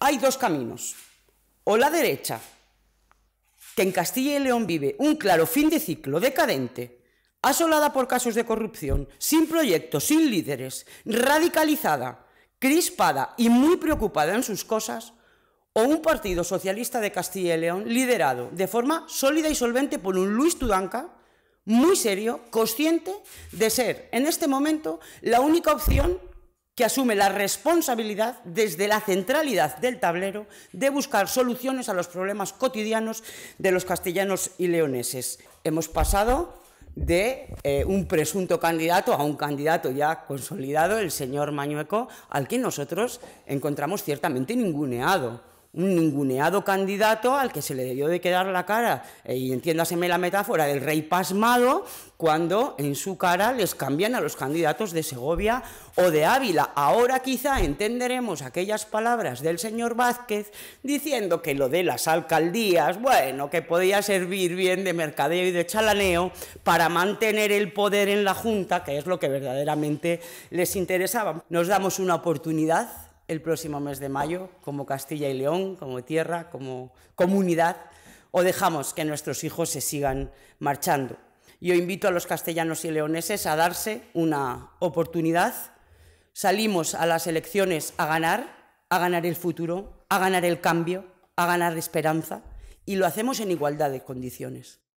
hay dos caminos. O la derecha, que en Castilla y León vive un claro fin de ciclo decadente, asolada por casos de corrupción, sin proyectos, sin líderes, radicalizada, crispada y muy preocupada en sus cosas, o un partido socialista de Castilla y León liderado de forma sólida y solvente por un Luis Tudanca, muy serio, consciente de ser en este momento la única opción que asume la responsabilidad desde la centralidad del tablero de buscar soluciones a los problemas cotidianos de los castellanos y leoneses. Hemos pasado de eh, un presunto candidato a un candidato ya consolidado, el señor Mañueco, al que nosotros encontramos ciertamente ninguneado un ninguneado candidato al que se le debió de quedar la cara, eh, y entiéndaseme la metáfora del rey pasmado, cuando en su cara les cambian a los candidatos de Segovia o de Ávila. Ahora quizá entenderemos aquellas palabras del señor Vázquez diciendo que lo de las alcaldías, bueno, que podía servir bien de mercadeo y de chalaneo para mantener el poder en la Junta, que es lo que verdaderamente les interesaba. Nos damos una oportunidad el próximo mes de mayo como Castilla y León, como tierra, como comunidad, o dejamos que nuestros hijos se sigan marchando. Yo invito a los castellanos y leoneses a darse una oportunidad. Salimos a las elecciones a ganar, a ganar el futuro, a ganar el cambio, a ganar esperanza, y lo hacemos en igualdad de condiciones.